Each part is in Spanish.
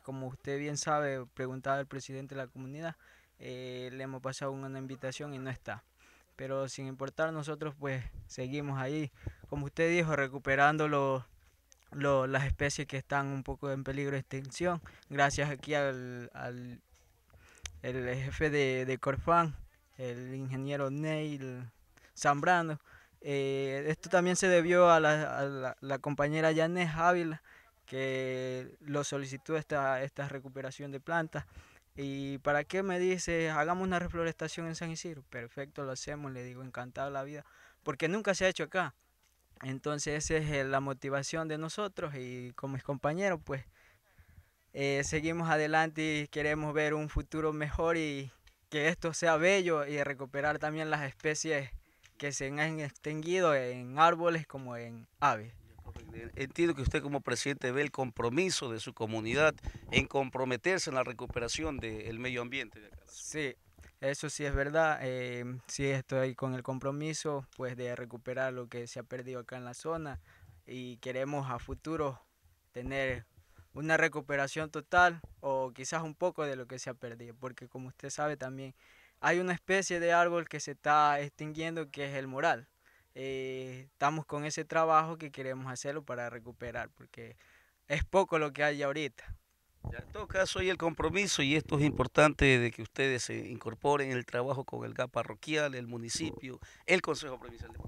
como usted bien sabe, preguntaba el presidente de la comunidad, eh, le hemos pasado una invitación y no está. Pero sin importar, nosotros pues seguimos ahí, como usted dijo, recuperando las especies que están un poco en peligro de extinción, gracias aquí al, el jefe de, Corfán, el ingeniero Neil Zambrano. Eh, esto también se debió a la, compañera Janet Ávila, que lo solicitó esta, esta recuperación de plantas. ¿Y para qué me dice, hagamos una reflorestación en San Isidro? Perfecto, lo hacemos, le digo, encantado la vida, porque nunca se ha hecho acá. Entonces esa es eh, la motivación de nosotros y con mis compañeros, pues eh, seguimos adelante y queremos ver un futuro mejor y que esto sea bello y recuperar también las especies que se han extinguido en árboles como en aves. Eh, entiendo que usted como presidente ve el compromiso de su comunidad en comprometerse en la recuperación del medio ambiente. De sí, eso sí es verdad. Eh, sí estoy con el compromiso pues de recuperar lo que se ha perdido acá en la zona y queremos a futuro tener una recuperación total o quizás un poco de lo que se ha perdido, porque como usted sabe también hay una especie de árbol que se está extinguiendo que es el moral. Eh, estamos con ese trabajo que queremos hacerlo para recuperar, porque es poco lo que hay ahorita. Ya en todo caso hay el compromiso y esto es importante de que ustedes se incorporen el trabajo con el GAP parroquial, el municipio, el Consejo Provincial de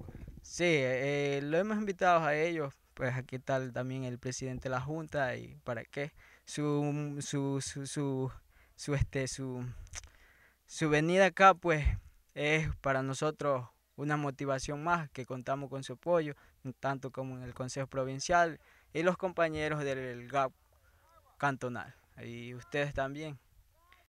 Sí, eh, lo hemos invitado a ellos, pues aquí está también el presidente de la Junta y para qué su, su, su, su este, su, su venida acá pues es para nosotros una motivación más que contamos con su apoyo, tanto como en el Consejo Provincial y los compañeros del GAP cantonal. Y ustedes también.